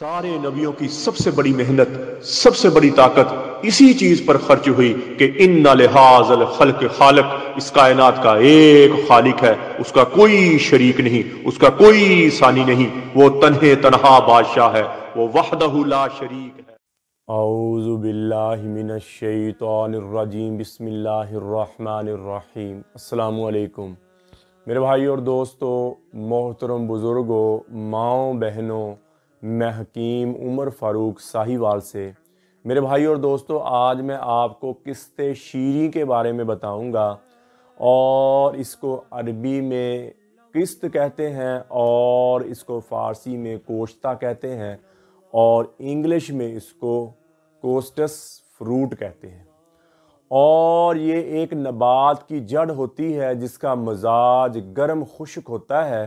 सारे नबियों की सबसे बड़ी मेहनत सबसे बड़ी ताकत इसी चीज पर खर्च हुई कि इन नहाजल खलक खालक इस कायनात का एक खालिक है उसका कोई शरीक नहीं उसका कोई सानी नहीं वो तनहे तनहा बादशाह है वो वहदहुला शरीक है आउज़ुबिल्लिमिनशैतरजीम बसमीम अल्लाम मेरे भाई और दोस्तों मोहतरम बुज़ुर्गों माओ बहनों मैं हकीम उमर फ़ारूक साहिवाल से मेरे भाई और दोस्तों आज मैं आपको किस्त शीरी के बारे में बताऊंगा और इसको अरबी में किस्त कहते हैं और इसको फ़ारसी में कोश्ता कहते हैं और इंग्लिश में इसको कोस्टस फ्रूट कहते हैं और ये एक नबात की जड़ होती है जिसका मजाज गर्म खुश्क होता है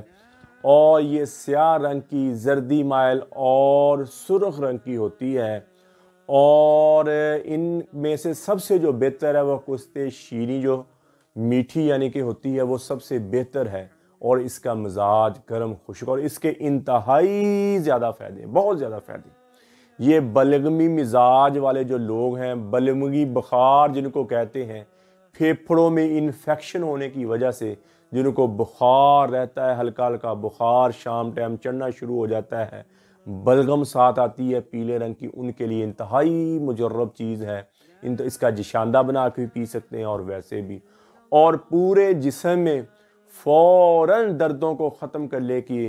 और ये स्याह रंग की जर्दी माइल और सुरख रंग की होती है और इन में से सबसे जो बेहतर है वह कुश्ते शीरी जो मीठी यानी कि होती है वो सबसे बेहतर है और इसका मजाज गर्म खुश्क और इसके इंतहाई ज़्यादा फ़ायदे बहुत ज़्यादा फ़ायदे ये बलगमी मिजाज वाले जो लोग हैं बलगमी बुखार जिनको कहते हैं फेफड़ों में इन्फेक्शन होने की वजह से जिनको बुखार रहता है हल्का हल्का बुखार शाम टाइम चढ़ना शुरू हो जाता है बलगम साथ आती है पीले रंग की उनके लिए इंतहाई मुजरब चीज़ है इन तो इसका जिशानदा बना के भी पी सकते हैं और वैसे भी और पूरे जिसम में फ़ौर दर्दों को ख़त्म करने के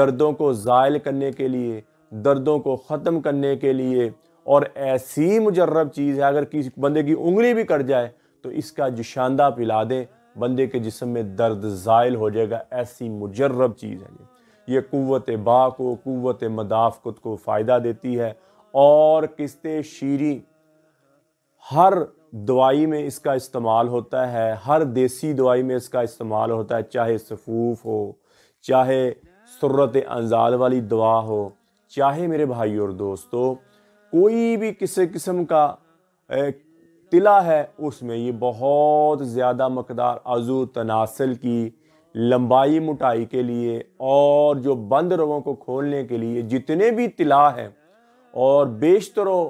दर्दों को ज़ायल करने के लिए दर्दों को ख़त्म करने के लिए और ऐसी मुजरब चीज़ है अगर किसी बंदे की उंगली भी कट जाए तो इसका जिशानदा पिला दें बंदे के जिसम में दर्द ज़ायल हो जाएगा ऐसी मुजरब चीज़ है ये ये क़वत बा को मदाफ मदाफ़त को फ़ायदा देती है और किस्त शीरी हर दवाई में इसका इस्तेमाल होता है हर देसी दवाई में इसका इस्तेमाल होता है चाहे सफूफ हो चाहे सुरत अंजाल वाली दवा हो चाहे मेरे भाई और दोस्तों कोई भी किसी किस्म का तिला है उसमें ये बहुत ज़्यादा मकदार आज़ू तनासल की लंबाई मोटाई के लिए और जो बंद रगों को खोलने के लिए जितने भी तिला हैं और बेशतरों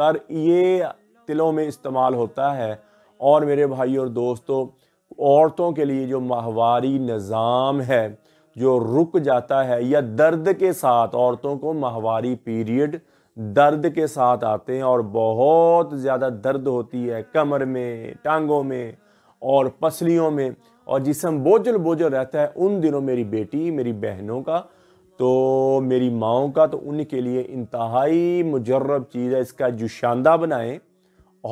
तर ये तिलों में इस्तेमाल होता है और मेरे भाई और दोस्तों औरतों के लिए जो माहवारी निज़ाम है जो रुक जाता है या दर्द के साथ औरतों को माहवारी पीरियड दर्द के साथ आते हैं और बहुत ज़्यादा दर्द होती है कमर में टांगों में और पसलियों में और जिसम बोझल बोझल रहता है उन दिनों मेरी बेटी मेरी बहनों का तो मेरी माओ का तो उनके लिए इंतहाई मुजरब चीज़ है इसका जुशानदा बनाएं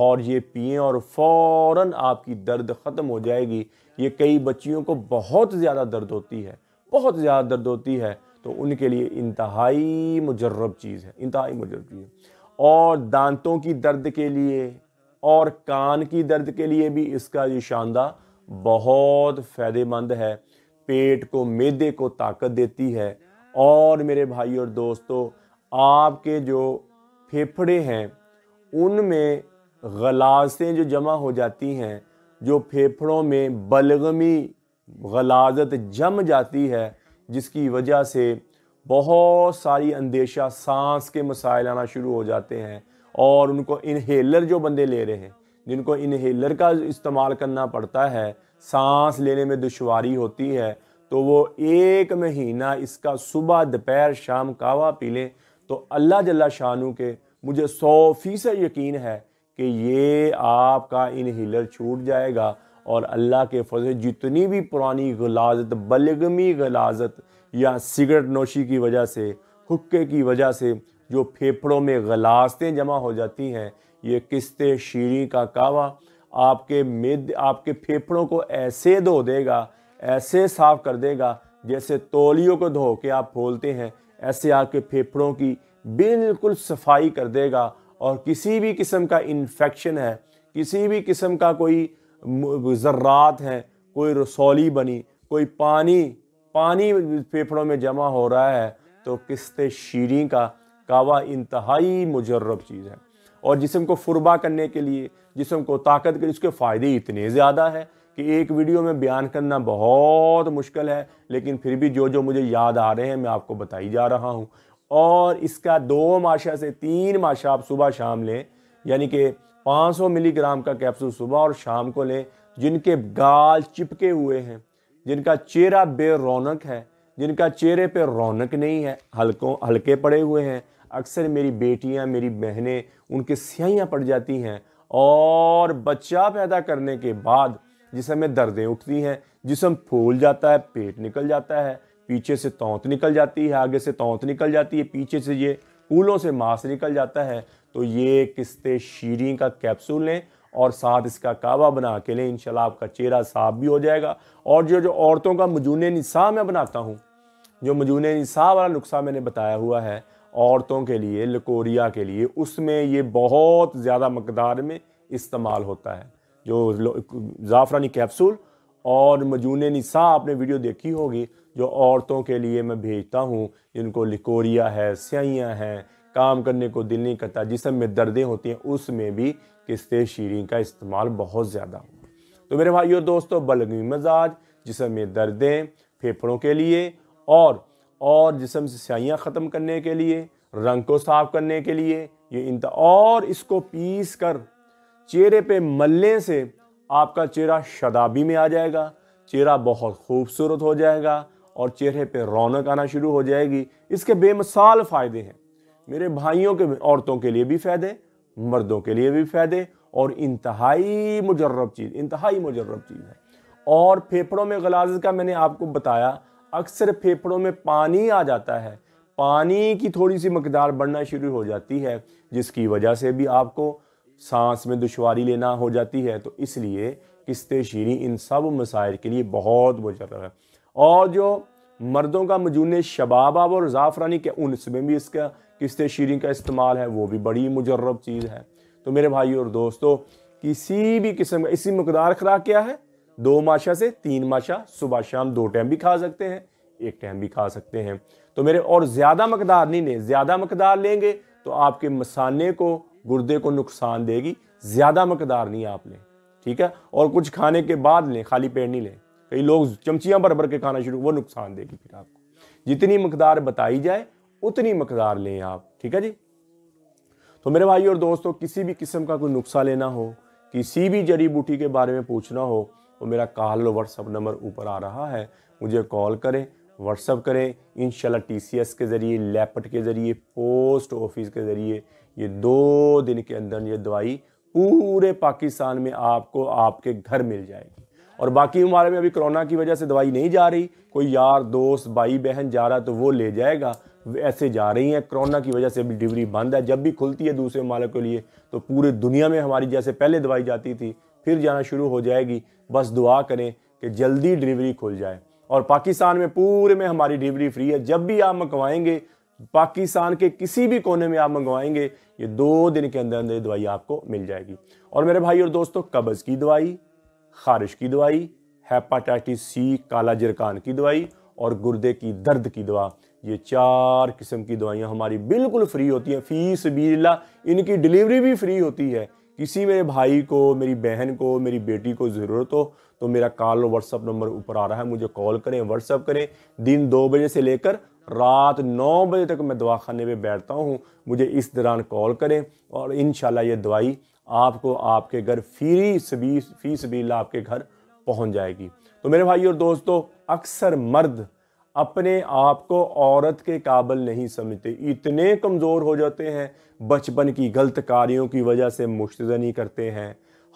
और ये पिए और फ़ौर आपकी दर्द ख़त्म हो जाएगी ये कई बच्चियों को बहुत ज़्यादा दर्द होती है बहुत ज़्यादा दर्द होती है तो उनके लिए इंतहाई मुजरब चीज़ है इंतहाई मुजरब चीज़ है और दांतों की दर्द के लिए और कान की दर्द के लिए भी इसका ये शानदा बहुत फ़ायदेमंद है पेट को मैदे को ताकत देती है और मेरे भाई और दोस्तों आपके जो फेफड़े हैं उनमें गलाजतें जो जमा हो जाती हैं जो फेफड़ों में बलगमी गलाजत जम जाती है जिसकी वजह से बहुत सारी अंदेशा सांस के मसाइल आना शुरू हो जाते हैं और उनको इनहेलर जो बंदे ले रहे हैं जिनको इनहेलर का इस्तेमाल करना पड़ता है सांस लेने में दुशारी होती है तो वो एक महीना इसका सुबह दोपहर शाम कावा पी लें तो अल्लाह जल्ला शानू के मुझे सौ फीसद यकीन है कि ये आपका इनहेलर छूट जाएगा और अल्लाह के फजल जितनी भी पुरानी गलाजत बलगमी गलाजत या सिगरेट नोशी की वजह से हुक्के की वजह से जो फेफड़ों में गलाजतें जमा हो जाती हैं ये किस्ते शीरी का कावा आपके मेद आपके फेफड़ों को ऐसे धो देगा ऐसे साफ कर देगा जैसे तोलियों को धो के आप फोलते हैं ऐसे आपके फेफड़ों की बिल्कुल सफाई कर देगा और किसी भी किस्म का इन्फेक्शन है किसी भी किस्म का कोई ज़र्रात हैं कोई रसौली बनी कोई पानी पानी फेफड़ों में जमा हो रहा है तो किस्त शीरी का कावा इंतहाई मुजरब चीज़ है और जिसम को फुरबा करने के लिए जिसम को ताकत के उसके फ़ायदे इतने ज़्यादा है कि एक वीडियो में बयान करना बहुत मुश्किल है लेकिन फिर भी जो जो मुझे याद आ रहे हैं मैं आपको बताई जा रहा हूँ और इसका दो माशा से तीन माशा आप सुबह शाम लें यानी कि 500 मिलीग्राम का कैप्सूल सुबह और शाम को लें जिनके गाल चिपके हुए हैं जिनका चेहरा बेरौनक है जिनका चेहरे पे रौनक नहीं है हल्कों हल्के पड़े हुए हैं अक्सर मेरी बेटियां मेरी बहनें उनके सियाइयाँ पड़ जाती हैं और बच्चा पैदा करने के बाद जिसमें में दर्दें उठती हैं जिसम फूल जाता है पेट निकल जाता है पीछे से तोंत निकल जाती है आगे से तोंत निकल जाती है पीछे से ये फूलों से मांस निकल जाता है तो ये किस्ते शीरी का कैप्सूल लें और साथ इसका कावा बना के लें इंशाल्लाह आपका चेहरा साफ भी हो जाएगा और जो जो औरतों का मजून निसा मैं बनाता हूँ जो मजून निसा वाला नुस्खा मैंने बताया हुआ है औरतों के लिए लकोरिया के लिए उसमें ये बहुत ज़्यादा मकदार में इस्तेमाल होता है जो ज़ाफ़रानी कैप्सूल और मजून निसा आपने वीडियो देखी होगी जो औरतों के लिए मैं भेजता हूँ जिनको लिकोरिया है स्याइयाँ हैं काम करने को दिल नहीं करता जिसम में दर्दें होती हैं उसमें भी किस्ते शीरी का इस्तेमाल बहुत ज़्यादा हो तो मेरे भाइयों दोस्तों बलगवी मजाज जिसम में दर्दें फेफड़ों के लिए और और जिसम से स्याहियाँ ख़त्म करने के लिए रंग को साफ करने के लिए ये इंता और इसको पीस कर चेहरे पे मलने से आपका चेहरा शदाबी में आ जाएगा चेहरा बहुत खूबसूरत हो जाएगा और चेहरे पे रौनक आना शुरू हो जाएगी इसके बेमिसाल फ़ायदे हैं मेरे भाइयों के औरतों के लिए भी फ़ायदे मर्दों के लिए भी फ़ायदे और इंतहाई मुजरब चीज़ इंतहाई मुजरब चीज़ है और फेफड़ों में गलाजत का मैंने आपको बताया अक्सर फेफड़ों में पानी आ जाता है पानी की थोड़ी सी मकदार बढ़ना शुरू हो जाती है जिसकी वजह से भी आपको सांस में दुशारी लेना हो जाती है तो इसलिए किस्त शीरी इन सब मसाइल के लिए बहुत मुजरब है और जो मर्दों का मजून शबाब और ज़ाफ़रानी के उनस में भी इसका किस्त शीरिंग का इस्तेमाल है वो भी बड़ी मुजरब चीज़ है तो मेरे भाई और दोस्तों किसी भी किस्म का इसी मकदार खुराक क्या है दो माशा से तीन माशा सुबह शाम दो टाइम भी खा सकते हैं एक टाइम भी खा सकते हैं तो मेरे और ज़्यादा मकदार नहीं लें ज़्यादा मकदार लेंगे तो आपके मसाने को गुर्दे को नुकसान देगी ज़्यादा मकदार नहीं आप लें ठीक है और कुछ खाने के बाद लें खाली पेट नहीं लें कई लोग चमचियाँ भर भर के खाना शुरू वो नुकसान देगी फिर आपको जितनी मकदार बताई जाए उतनी मकदार लें आप ठीक है जी तो मेरे भाई और दोस्तों किसी भी किस्म का कोई नुस्खा लेना हो किसी भी जड़ी बूटी के बारे में पूछना हो तो मेरा कॉल व्हाट्सअप नंबर ऊपर आ रहा है मुझे कॉल करें व्हाट्सअप करें इन टी के ज़रिए लैपट के ज़रिए पोस्ट ऑफिस के ज़रिए ये दो दिन के अंदर ये दवाई पूरे पाकिस्तान में आपको आपके घर मिल जाएगी और बाकी हमारे में अभी कोरोना की वजह से दवाई नहीं जा रही कोई यार दोस्त भाई बहन जा रहा तो वो ले जाएगा ऐसे जा रही हैं कोरोना की वजह से अभी डिलीवरी बंद है जब भी खुलती है दूसरे मालक के लिए तो पूरी दुनिया में हमारी जैसे पहले दवाई जाती थी फिर जाना शुरू हो जाएगी बस दुआ करें कि जल्दी डिलीवरी खुल जाए और पाकिस्तान में पूरे में हमारी डिलीवरी फ्री है जब भी आप मंगवाएंगे पाकिस्तान के किसी भी कोने में आप मंगवाएंगे ये दो दिन के अंदर अंदर दवाई आपको मिल जाएगी और मेरे भाई और दोस्तों कब्ज़ की दवाई खारिश की दवाई हेपाटाइटिस सी काला जरकान की दवाई और गुर्दे की दर्द की दवा ये चार किस्म की दवाइयाँ हमारी बिल्कुल फ्री होती हैं फीस बीला इनकी डिलीवरी भी फ्री होती है किसी मेरे भाई को मेरी बहन को मेरी बेटी को ज़रूरत हो तो मेरा कॉल व्हाट्सअप नंबर ऊपर आ रहा है मुझे कॉल करें व्हाट्सअप करें दिन दो बजे से लेकर रात नौ बजे तक मैं दवाखाने में बैठता हूँ मुझे इस दौरान कॉल करें और इन ये दवाई आपको आपके घर फ्री सभी फीस बिल आपके घर पहुँच जाएगी तो मेरे भाई और दोस्तों अक्सर मर्द अपने आप को औरत के काबल नहीं समझते इतने कमज़ोर हो जाते हैं बचपन की गलत कार्यों की वजह से मुश्तनी करते हैं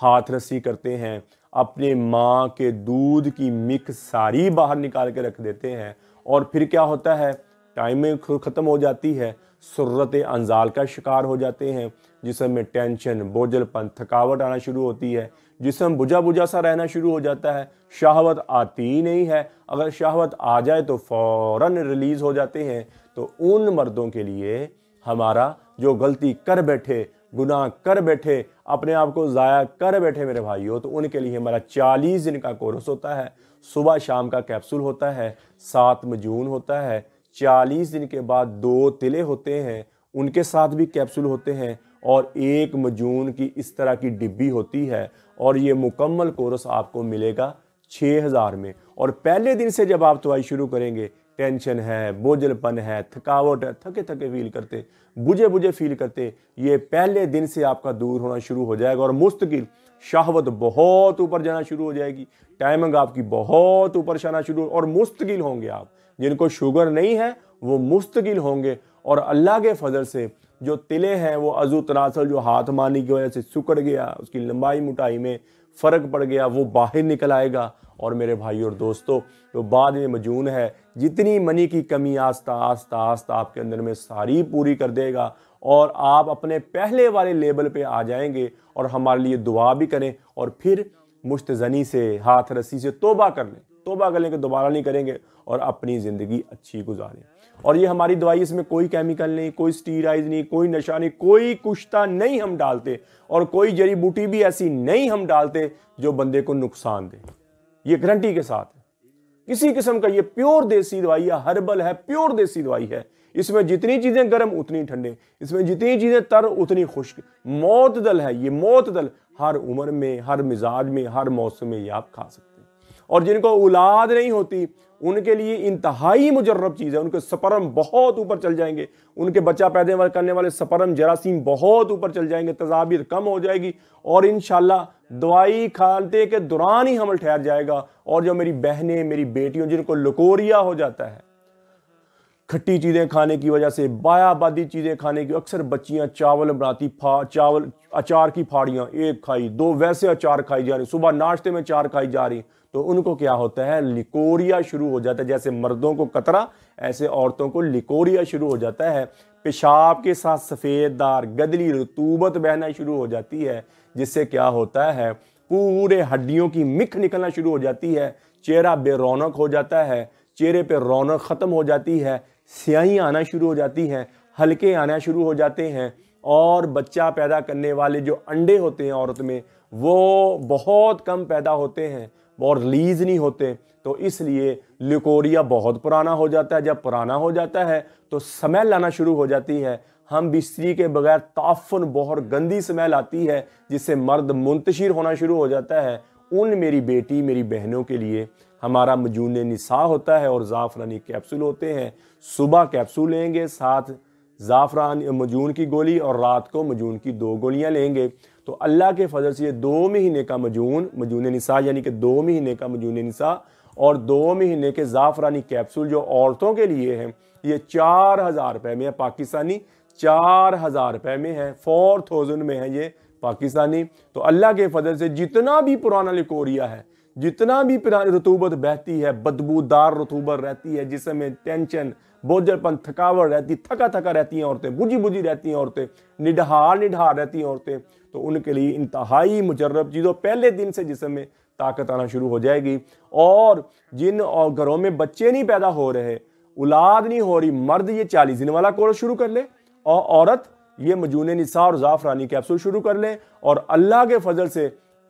हाथ रस्सी करते हैं अपने माँ के दूध की मिक सारी बाहर निकाल के रख देते हैं और फिर क्या होता है टाइमिंग ख़त्म हो जाती है सुरत अनजाल का शिकार हो जाते हैं जिसम में टेंशन बोझलपन थकावट आना शुरू होती है जिसम बुझा बुझा सा रहना शुरू हो जाता है शहावत आती ही नहीं है अगर शहावत आ जाए तो फ़ौर रिलीज़ हो जाते हैं तो उन मर्दों के लिए हमारा जो गलती कर बैठे गुनाह कर बैठे अपने आप को ज़ाया कर बैठे मेरे भाइयों तो उनके लिए हमारा चालीस दिन का कोर्स होता है सुबह शाम का कैप्सूल होता है सात मजून होता है चालीस दिन के बाद दो तिले होते हैं उनके साथ भी कैप्सूल होते हैं और एक मजून की इस तरह की डिब्बी होती है और ये मुकम्मल कोर्स आपको मिलेगा छः हज़ार में और पहले दिन से जब आप दवाई शुरू करेंगे टेंशन है बोझलपन है थकावट है थके थके फील करते बुझे बुझे फील करते ये पहले दिन से आपका दूर होना शुरू हो जाएगा और मुस्तकिल शाहवत बहुत ऊपर जाना शुरू हो जाएगी टाइमिंग आपकी बहुत ऊपर जाना शुरू और मुस्तकिल होंगे आप जिनको शुगर नहीं है वो मुस्तकिल होंगे और अल्लाह के फजल से जो तिले हैं वो अजू तनासल जो हाथ मानी की वजह से सुकड़ गया उसकी लंबाई मोटाई में फ़र्क पड़ गया वो बाहर निकल आएगा और मेरे भाई और दोस्तों जो बाद में मजून है जितनी मनी की कमी आस्ता आस्ता आस्ता आपके अंदर में सारी पूरी कर देगा और आप अपने पहले वाले लेवल पे आ जाएंगे और हमारे लिए दुआ भी करें और फिर मुश्तनी से हाथ रस्सी से तोबा कर लें तोबा कर लेंगे दोबारा नहीं करेंगे और अपनी ज़िंदगी अच्छी गुजारें और ये हमारी दवाई इसमें कोई केमिकल नहीं कोई स्टीराइज नहीं कोई नशा नहीं कोई कुश्ता नहीं हम डालते और कोई जड़ी बूटी भी ऐसी नहीं हम डालते जो बंदे को नुकसान दे ये गारंटी के साथ किसी किस्म का ये प्योर देसी दवाई है हर्बल है प्योर देसी दवाई है इसमें जितनी चीज़ें गर्म उतनी ठंडे इसमें जितनी चीज़ें तर उतनी खुश्क मौत दल है ये मौत दल हर उम्र में हर मिजाज में हर मौसम में ये आप खा सकते और जिनको औलाद नहीं होती उनके लिए इंतहाई मुजरब चीज़ है उनके सपरम बहुत ऊपर चल जाएंगे उनके बच्चा पैदा करने वाले सपरम जरासीम बहुत ऊपर चल जाएंगे तजाबीर कम हो जाएगी और इन दवाई खाते के दौरान ही हमल ठहर जाएगा और जो मेरी बहनें मेरी बेटियों जिनको लकोरिया हो जाता है खट्टी चीज़ें खाने की वजह से बायाबादी चीज़ें खाने की अक्सर बच्चियां चावल बनाती फा चावल अचार की फाड़ियाँ एक खाई दो वैसे अचार खाई जा रही सुबह नाश्ते में चार खाई जा रही तो उनको क्या होता है लिकोरिया शुरू हो जाता है जैसे मर्दों को कतरा ऐसे औरतों को लिकोरिया शुरू हो जाता है पेशाब के साथ सफ़ेद दार गदली रतूबत बहना शुरू हो जाती है जिससे क्या होता है पूरे हड्डियों की मिख निकलना शुरू हो जाती है चेहरा बेरौनक हो जाता है चेहरे पे रौनक ख़त्म हो जाती है स्याही आना शुरू हो जाती हैं हल्के आना शुरू हो जाते हैं और बच्चा पैदा करने वाले जो अंडे होते हैं औरत में वो बहुत कम पैदा होते हैं और रिलीज़ नहीं होते तो इसलिए लिकोरिया बहुत पुराना हो जाता है जब पुराना हो जाता है तो स्मेल आना शुरू हो जाती है हम बिस्तरी के बगैर ताफन बहुत गंदी स्मेल आती है जिससे मर्द मुंतशिर होना शुरू हो जाता है उन मेरी बेटी मेरी बहनों के लिए हमारा मजून निसा होता है और ज़ाफ़रानी कैप्सूल होते हैं सुबह कैप्सूल लेंगे साथ ज़ाफ़रान मजून की गोली और रात को मजून की दो गोलियाँ लेंगे तो अल्लाह के फजल से ये दो महीने का मजून मजून निसा यानी कि दो महीने का मजून निसा और दो महीने के ज़ाफ़रानी कैप्सूल जो औरतों के लिए हैं ये चार हज़ार रुपये में है पाकिस्तानी चार हज़ार रुपये में है फोर थाउजेंड में है ये पाकिस्तानी तो अल्लाह के फजल से जितना भी पुराना लिकोरिया है जितना भी पुरानी रतूबत बहती है बदबूदार रतूबत रहती है जिसमें टेंशन बोझलपन थकावट रहती थका थका रहती हैं औरतें बुझी बुझी रहती हैं औरतें निढ़ार निडहार रहती हैं औरतें तो उनके लिए इंतहाई मुजरब चीज़ों पहले दिन से जिसमें ताकत आना शुरू हो जाएगी और जिन और घरों में बच्चे नहीं पैदा हो रहे औलाद नहीं हो रही मर्द ये चालीस दिन वाला कोर्स शुरू कर ले और औरत ये मजून निसा और ज़ाफ़रानी कैप्सूल शुरू कर लें और अल्लाह के फजल से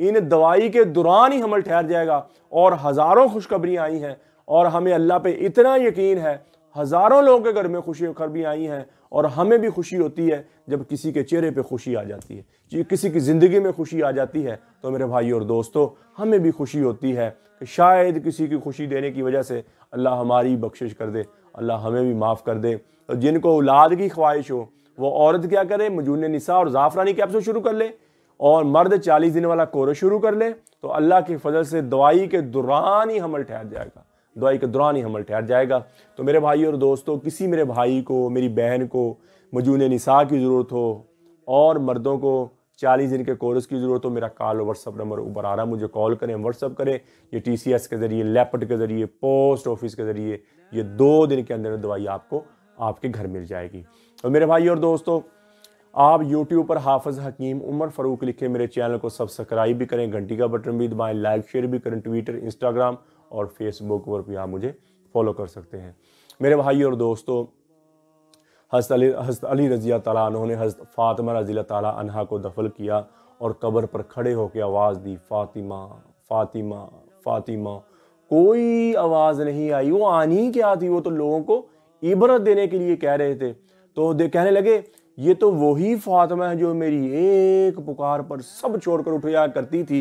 इन दवाई के दौरान ही हमल ठहर जाएगा और हज़ारों खुशखबरियाँ आई हैं और हमें अल्लाह पे इतना यकीन है हज़ारों लोगों के घर में खुशी खबरियाँ आई हैं और हमें भी खुशी होती है जब किसी के चेहरे पे खुशी आ जाती है किसी की ज़िंदगी में खुशी आ जाती है तो मेरे भाई और दोस्तों हमें भी खुशी होती है कि शायद किसी की खुशी देने की वजह से अल्लाह हमारी बख्शिश कर दे अल्लाह हमें भी माफ़ कर दे तो जिनको औलाद की ख्वाहिश हो वो औरत क्या करे मजून निसा और ज़ाफ़रानी कैप्सूल शुरू कर ले और मर्द 40 दिन वाला कोर्स शुरू कर ले तो अल्लाह की फजल से दवाई के दौरान ही हमल ठहर जाएगा दवाई के दौरान ही हमल ठहर जाएगा तो मेरे भाई और दोस्तों किसी मेरे भाई को मेरी बहन को मजून निसा की ज़रूरत हो और मर्दों को चालीस दिन के कोर्स की ज़रूरत हो मेरा कॉल व्हाट्सअप नंबर ऊपर आ रहा मुझे कॉल करें व्हाट्सअप करें ये टी सी एस के ज़रिए लेपट के ज़रिए पोस्ट ऑफिस के ज़रिए ये दो दिन के अंदर दवाई आपको आपके घर मिल जाएगी और तो मेरे भाई और दोस्तों आप यूट्यूब पर हाफज हकीम उमर फ़ारूक लिखे मेरे चैनल को सब्सक्राइब भी करें घंटी का बटन भी दबाएं लाइक शेयर भी करें ट्विटर इंस्टाग्राम और फेसबुक पर भी आप मुझे फॉलो कर सकते हैं मेरे भाई और दोस्तों हस्त अली हस्त अली रज़िया तला उन्होंने हस्त फ़ातिमा रज़ी तला अनहा को दफल किया और कब्र पर खड़े होकर आवाज़ दी फ़ातिमा फ़ातिमा फ़ातिमा कोई आवाज़ नहीं आई वो आनी क्या थी वो तो लोगों को इबरत देने के लिए कह रहे थे तो दे कहने लगे ये तो वही फातिमा है जो मेरी एक पुकार पर सब छोड़कर उठ जाया करती थी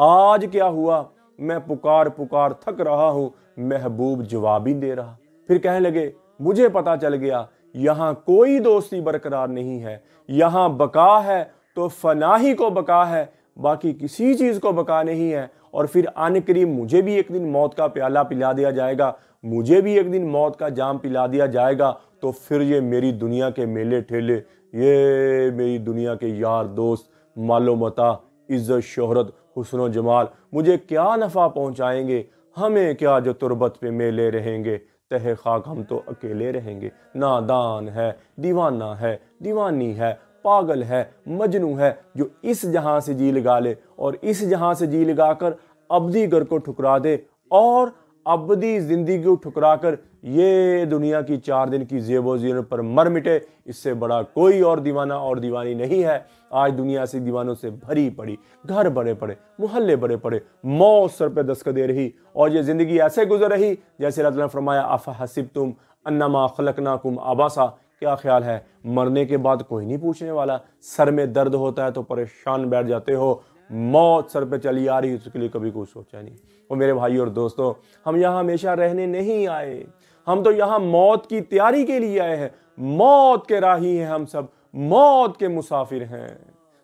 आज क्या हुआ मैं पुकार पुकार थक रहा हूं महबूब जवाब ही दे रहा फिर कहने लगे मुझे पता चल गया यहां कोई दोस्ती बरकरार नहीं है यहां बका है तो फना ही को बका है बाकी किसी चीज़ को बका नहीं है और फिर आने करीब मुझे भी एक दिन मौत का प्याला पिला दिया जाएगा मुझे भी एक दिन मौत का जाम पिला दिया जाएगा तो फिर ये मेरी दुनिया के मेले ठेले ये मेरी दुनिया के यार दोस्त मालो मता इज़्ज़त शहरत हसन जमाल मुझे क्या नफ़ा पहुँचाएँगे हमें क्या जो तुरबत पे मेले रहेंगे तह खाक हम तो अकेले रहेंगे नादान है दीवाना है दीवानी है पागल है मजनू है जो इस जहाँ से जी लगा ले और इस जहाँ से जी लगा कर अबदी घर को ठुकरा दे और अबदी ज़िंदगी को ठुकरा कर ये दुनिया की चार दिन की जेबो जीवन पर मर मिटे इससे बड़ा कोई और दीवाना और दीवानी नहीं है आज दुनिया से दीवानों से भरी पड़ी घर बड़े पड़े मोहल्ले बड़े पड़े मौत सर पे दस्क दे रही और ये ज़िंदगी ऐसे गुजर रही जैसे अल्लाह फरमाया आफा हसीब तुम अन्नमा कुम आबासा क्या ख्याल है मरने के बाद कोई नहीं पूछने वाला सर में दर्द होता है तो परेशान बैठ जाते हो मौत सर पे चली आ रही है उसके लिए कभी कुछ सोचा नहीं और मेरे भाई और दोस्तों हम यहाँ हमेशा रहने नहीं आए हम तो यहाँ मौत की तैयारी के लिए आए हैं मौत के राही हैं हम सब मौत के मुसाफिर हैं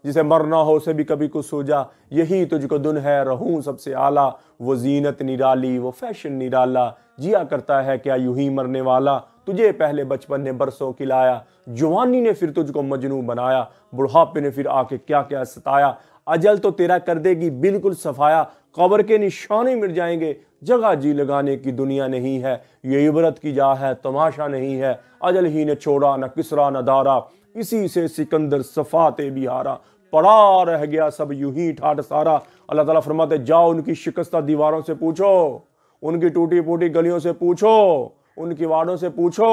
जिसे मरना हो से भी कभी कुछ सोचा यही तुझको दुन है रहूं सबसे आला वो जीनत निराली वो फैशन निराला जिया करता है क्या यूं ही मरने वाला तुझे पहले बचपन ने बरसों खिलाया जवानी ने फिर तुझको मजनू बनाया बुढ़ापे ने फिर आके क्या क्या सताया अजल तो तेरा कर देगी बिल्कुल सफाया कब्र के निशाने मिट जाएंगे जगह जी लगाने की दुनिया नहीं है ये इबरत की जा है तमाशा नहीं है अजल ही ने छोड़ा न किसरा न दारा इसी से सिकंदर सफाते हारा पड़ा रह गया सब यूं ही ठाट सारा अल्लाह ताला फरमाते जाओ उनकी शिकस्ता दीवारों से पूछो उनकी टूटी फूटी गलियों से पूछो उनकी वार्डों से पूछो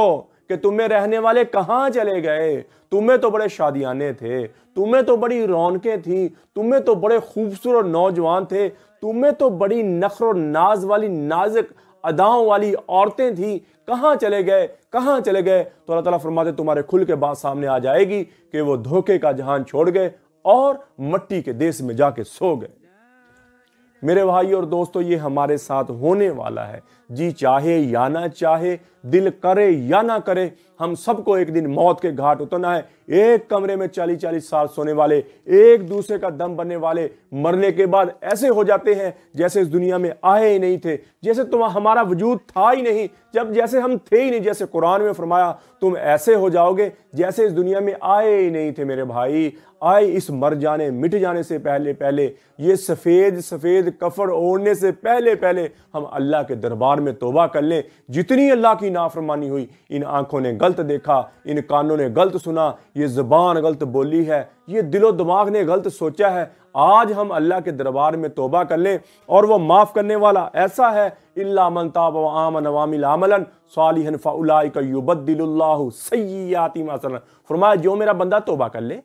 कि तुम्हें रहने वाले कहाँ चले गए तुम्हें तो बड़े शादियाने थे तुम्हें तो बड़ी रौनकें थी तुम्हें तो बड़े खूबसूरत नौजवान थे तुम्हें तो बड़ी नखर नाज वाली नाजक अदाओं वाली औरतें थी कहाँ चले गए कहाँ चले गए तो अल्लाह तला फरमाते तुम्हारे खुल के बात सामने आ जाएगी कि वो धोखे का जहान छोड़ गए और मट्टी के देश में जाके सो गए मेरे भाई और दोस्तों ये हमारे साथ होने वाला है जी चाहे या ना चाहे दिल करे या ना करे हम सबको एक दिन मौत के घाट उतरना है एक कमरे में चालीस चालीस साल सोने वाले एक दूसरे का दम बनने वाले मरने के बाद ऐसे हो जाते हैं जैसे इस दुनिया में आए ही नहीं थे जैसे तुम हमारा वजूद था ही नहीं जब जैसे हम थे ही नहीं जैसे कुरान में फरमाया तुम ऐसे हो जाओगे जैसे इस दुनिया में आए ही नहीं थे मेरे भाई आए इस मर जाने मिट जाने से पहले पहले ये सफ़ेद सफ़ेद कफड़ ओढ़ने से पहले पहले हम अल्लाह के दरबार में तोबा कर लें जितनी अल्लाह की नाफरमानी हुई इन आँखों ने गलत देखा इन कानों ने गलत सुना ये ज़बान गलत बोली है ये दिलो दिमाग ने गलत सोचा है आज हम अल्लाह के दरबार में तोबा कर लें और वह माफ़ करने वाला ऐसा है इलामन ताब आमन वामिल आमलन सालिहन फ़ाउलाई का युबद्दिल्लाहु सय्याति मसलन फरमाया जो मेरा बंदा तोबा कर ले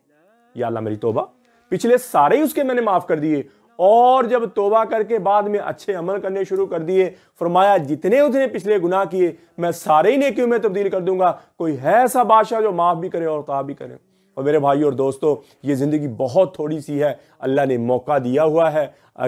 या अल्लाह मेरी तोबा पिछले सारे ही उसके मैंने माफ़ कर दिए और जब तोबा करके बाद में अच्छे अमल करने शुरू कर दिए फरमाया जितने उसने पिछले गुनाह किए मैं सारे ही नेकियों में तब्दील कर दूंगा कोई है ऐसा बादशाह जो माफ़ भी करे और ता भी करे और मेरे भाई और दोस्तों ये ज़िंदगी बहुत थोड़ी सी है अल्लाह ने मौका दिया हुआ है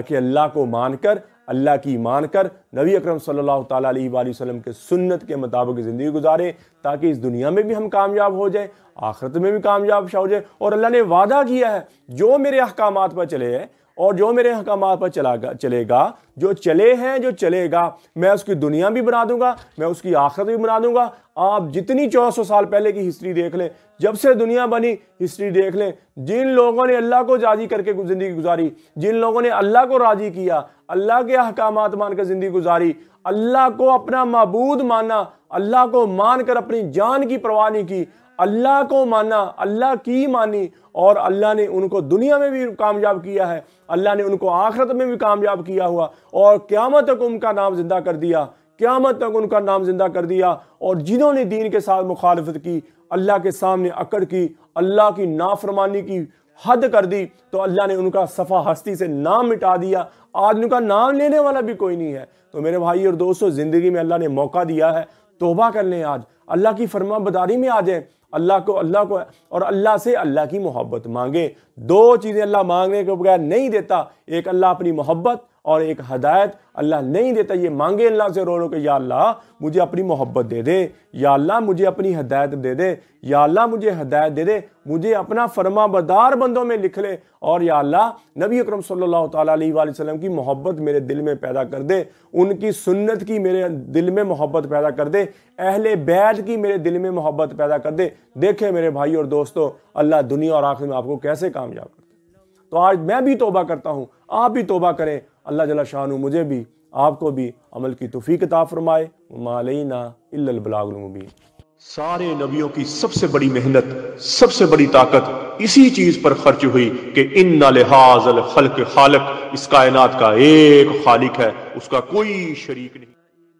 कि अल्लाह को मानकर अल्लाह की मान कर नबी अकरम सल्लल्लाहु अलैहि वसल्लम के सुन्नत के मुताबिक ज़िंदगी गुजारें ताकि इस दुनिया में भी हम कामयाब हो जाएं आखिरत में भी कामयाब हो जाए और अल्लाह ने वादा किया है जो मेरे अहकाम पर चले हैं और जो मेरे अहकाम पर चलागा चलेगा जो चले हैं जो चलेगा मैं उसकी दुनिया भी बना दूंगा मैं उसकी आखिरत भी बना दूंगा आप जितनी चौदह सौ साल पहले की हिस्ट्री देख लें जब से दुनिया बनी हिस्ट्री देख लें जिन लोगों ने अल्लाह को राजी करके ज़िंदगी गुजारी जिन लोगों ने अल्लाह को राजी किया अल्लाह के अहकाम मानकर ज़िंदगी गुजारी अल्लाह को अपना मबूद माना अल्लाह को मानकर अपनी जान की परवाह नहीं की अल्लाह को माना अल्लाह की मानी और अल्लाह ने उनको दुनिया में भी कामयाब किया है अल्लाह ने उनको आखरत में भी कामयाब किया हुआ और क़्यामत तक उनका नाम ज़िंदा कर दिया क़्यामत तक उनका नाम ज़िंदा कर दिया और जिन्होंने दीन के साथ मुखालफत की अल्लाह के सामने अकड़ की अल्लाह की नाफरमानी की हद कर दी तो अल्लाह ने उनका सफ़ा हस्ती से नाम मिटा दिया आज उनका नाम लेने वाला भी कोई नहीं है तो मेरे भाई और दोस्तों ज़िंदगी में अल्लाह ने मौका दिया है तोबा कर लें आज अल्लाह की फरमा बदारी में आ जाए अल्लाह को अल्लाह को और अल्लाह से अल्लाह की मोहब्बत मांगे दो चीज़ें अल्लाह मांगने के बगैर नहीं देता एक अल्लाह अपनी मोहब्बत और एक हदायत अल्लाह नहीं देता ये मांगे अल्लाह से रो रो के या अल्लाह मुझे अपनी मोहब्बत दे दे या अल्लाह मुझे अपनी हदायत दे दे या अल्लाह मुझे हदायत दे दे मुझे अपना फरमा बदार बंदों में लिख ले और या अल्लाह नबी अकरम सल्लल्लाहु अलैहि वसल्लम की मोहब्बत मेरे दिल में पैदा कर दे उनकी सुन्नत की मेरे दिल में मोहब्बत पैदा कर दे अहले बैत की मेरे दिल में मोहब्बत पैदा कर दे देखे मेरे भाई और दोस्तों अल्लाह दुनिया और आखिर में आपको कैसे कामयाब कर तो आज मैं भी तोबा करता हूँ आप भी तोबा करें अल्लाह जला शाह मुझे भी आपको भी अमल की तोफ़ी किताब फरमाए मालना इलाबलागलमबी सारे नबियों की सबसे बड़ी मेहनत सबसे बड़ी ताकत इसी चीज पर खर्च हुई कि इन नहाजल खलक खालक इस कायनात का एक खालिक है उसका कोई शरीक नहीं